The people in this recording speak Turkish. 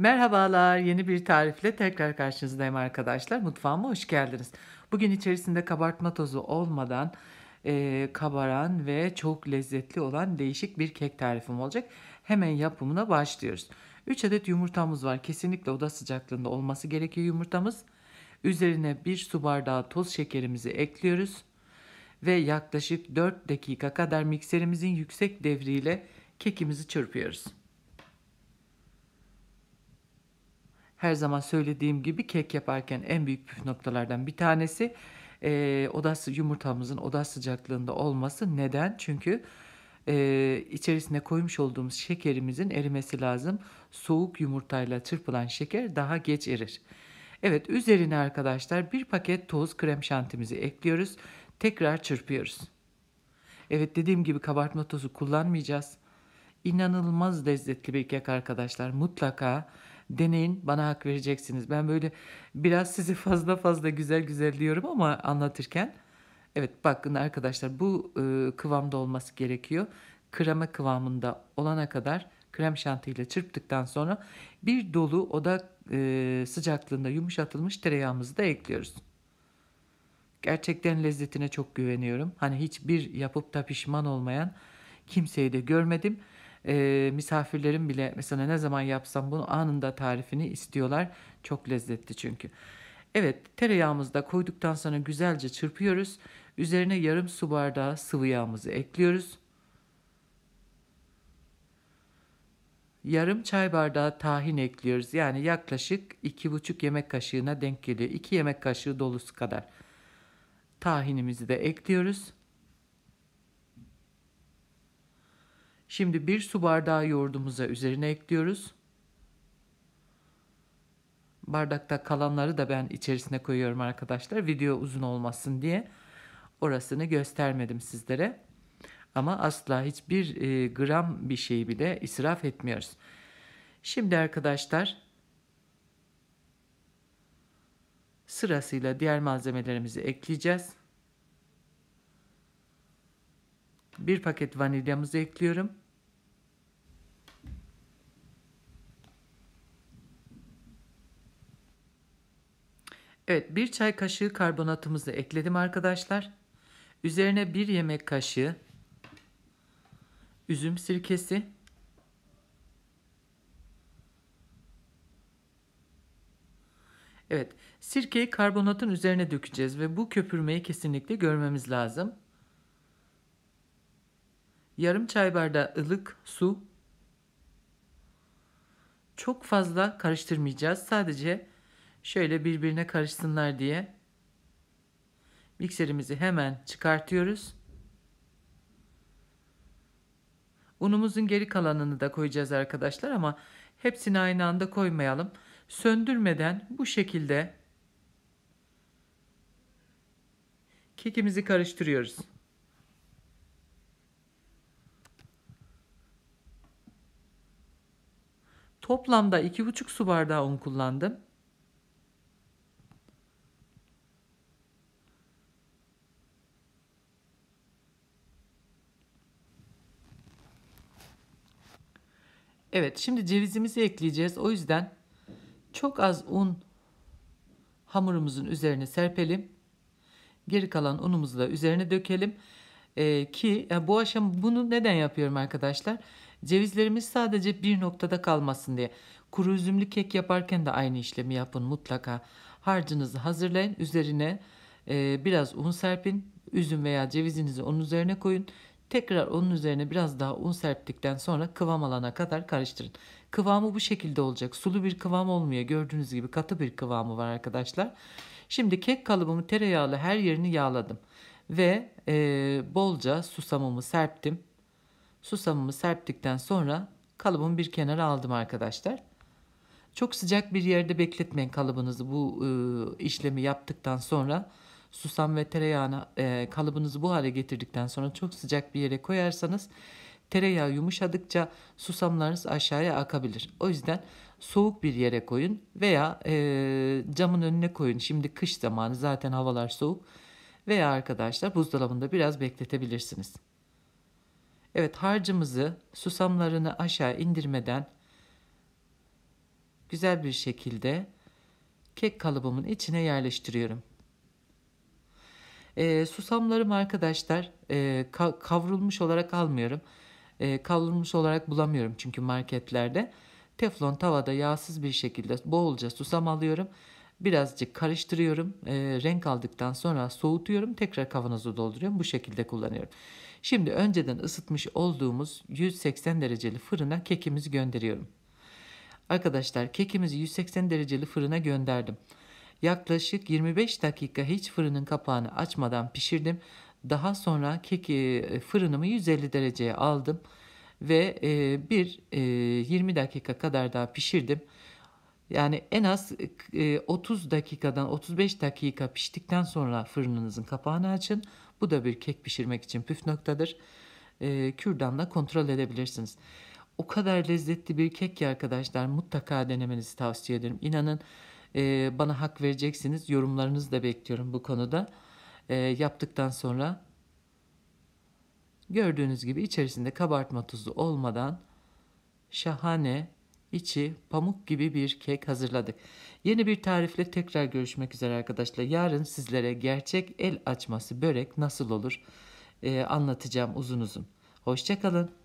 Merhabalar, yeni bir tarifle tekrar karşınızdayım arkadaşlar. Mutfağıma hoş geldiniz. Bugün içerisinde kabartma tozu olmadan e, kabaran ve çok lezzetli olan değişik bir kek tarifim olacak. Hemen yapımına başlıyoruz. 3 adet yumurtamız var. Kesinlikle oda sıcaklığında olması gerekiyor yumurtamız. Üzerine 1 su bardağı toz şekerimizi ekliyoruz. Ve yaklaşık 4 dakika kadar mikserimizin yüksek devriyle kekimizi çırpıyoruz. her zaman söylediğim gibi kek yaparken en büyük püf noktalardan bir tanesi e, oda yumurtamızın oda sıcaklığında olması. Neden? Çünkü e, içerisine koymuş olduğumuz şekerimizin erimesi lazım. Soğuk yumurtayla çırpılan şeker daha geç erir. Evet üzerine arkadaşlar bir paket toz krem şantimizi ekliyoruz. Tekrar çırpıyoruz. Evet dediğim gibi kabartma tozu kullanmayacağız. İnanılmaz lezzetli bir kek arkadaşlar. Mutlaka Deneyin bana hak vereceksiniz. Ben böyle biraz sizi fazla fazla güzel güzel diyorum ama anlatırken. Evet bakın arkadaşlar bu e, kıvamda olması gerekiyor. Krema kıvamında olana kadar krem şantıyla çırptıktan sonra bir dolu oda e, sıcaklığında yumuşatılmış tereyağımızı da ekliyoruz. Gerçekten lezzetine çok güveniyorum. Hani hiçbir yapıp da pişman olmayan kimseyi de görmedim e, misafirlerim bile mesela ne zaman yapsam bunu anında tarifini istiyorlar. Çok lezzetli çünkü. Evet tereyağımızı da koyduktan sonra güzelce çırpıyoruz. Üzerine yarım su bardağı sıvı yağımızı ekliyoruz. Yarım çay bardağı tahin ekliyoruz. Yani yaklaşık iki buçuk yemek kaşığına denk geliyor. 2 yemek kaşığı dolusu kadar. Tahinimizi de ekliyoruz. Şimdi bir su bardağı yoğurdumuza üzerine ekliyoruz. Bardakta kalanları da ben içerisine koyuyorum arkadaşlar. Video uzun olmasın diye. Orasını göstermedim sizlere. Ama asla hiçbir e, gram bir şey bile israf etmiyoruz. Şimdi arkadaşlar sırasıyla diğer malzemelerimizi ekleyeceğiz. Bir paket vanilyamızı ekliyorum. Evet, bir çay kaşığı karbonatımızı ekledim arkadaşlar. Üzerine bir yemek kaşığı üzüm sirkesi. Evet, sirkeyi karbonatın üzerine dökeceğiz ve bu köpürmeyi kesinlikle görmemiz lazım yarım çay bardağı ılık su. Çok fazla karıştırmayacağız. Sadece şöyle birbirine karışsınlar diye. Mikserimizi hemen çıkartıyoruz. Unumuzun geri kalanını da koyacağız arkadaşlar ama hepsini aynı anda koymayalım. Söndürmeden bu şekilde kekimizi karıştırıyoruz. Toplamda 2,5 su bardağı un kullandım. Evet şimdi cevizimizi ekleyeceğiz. O yüzden çok az un hamurumuzun üzerine serpelim. Geri kalan unumuzu da üzerine dökelim. Ee, ki yani bu aşam bunu neden yapıyorum arkadaşlar? Cevizlerimiz sadece bir noktada kalmasın diye. Kuru üzümlü kek yaparken de aynı işlemi yapın mutlaka. Harcınızı hazırlayın. Üzerine e, biraz un serpin. Üzüm veya cevizinizi onun üzerine koyun. Tekrar onun üzerine biraz daha un serptikten sonra kıvam alana kadar karıştırın. Kıvamı bu şekilde olacak. Sulu bir kıvam olmuyor. Gördüğünüz gibi katı bir kıvamı var arkadaşlar. Şimdi kek kalıbımı tereyağlı her yerini yağladım. Ve e, bolca susamımı serptim. Susamımı serptikten sonra kalıbımı bir kenara aldım arkadaşlar. Çok sıcak bir yerde bekletmeyin kalıbınızı bu e, işlemi yaptıktan sonra susam ve tereyağını e, kalıbınızı bu hale getirdikten sonra çok sıcak bir yere koyarsanız tereyağı yumuşadıkça susamlarınız aşağıya akabilir. O yüzden soğuk bir yere koyun veya e, camın önüne koyun. Şimdi kış zamanı zaten havalar soğuk veya arkadaşlar buzdolabında biraz bekletebilirsiniz. Evet harcımızı susamlarını aşağı indirmeden güzel bir şekilde kek kalıbımın içine yerleştiriyorum. E, ee, susamlarım arkadaşlar e, kavrulmuş olarak almıyorum. E, kavrulmuş olarak bulamıyorum çünkü marketlerde. Teflon tavada yağsız bir şekilde bolca susam alıyorum. Birazcık karıştırıyorum. E, renk aldıktan sonra soğutuyorum. Tekrar kavanozu dolduruyorum. Bu şekilde kullanıyorum. Şimdi önceden ısıtmış olduğumuz 180 dereceli fırına kekimizi gönderiyorum. Arkadaşlar kekimizi 180 dereceli fırına gönderdim. Yaklaşık 25 dakika hiç fırının kapağını açmadan pişirdim. Daha sonra keki e, fırınımı 150 dereceye aldım ve e, bir 20 e, dakika kadar daha pişirdim. Yani en az 30 dakikadan 35 dakika piştikten sonra fırınınızın kapağını açın. Bu da bir kek pişirmek için püf noktadır. E, ee, kürdanla kontrol edebilirsiniz. O kadar lezzetli bir kek ki arkadaşlar mutlaka denemenizi tavsiye ederim. İnanın e, bana hak vereceksiniz. Yorumlarınızı da bekliyorum bu konuda. E, yaptıktan sonra gördüğünüz gibi içerisinde kabartma tuzu olmadan şahane içi pamuk gibi bir kek hazırladık. Yeni bir tarifle tekrar görüşmek üzere arkadaşlar. Yarın sizlere gerçek el açması börek nasıl olur e, anlatacağım uzun uzun. Hoşçakalın.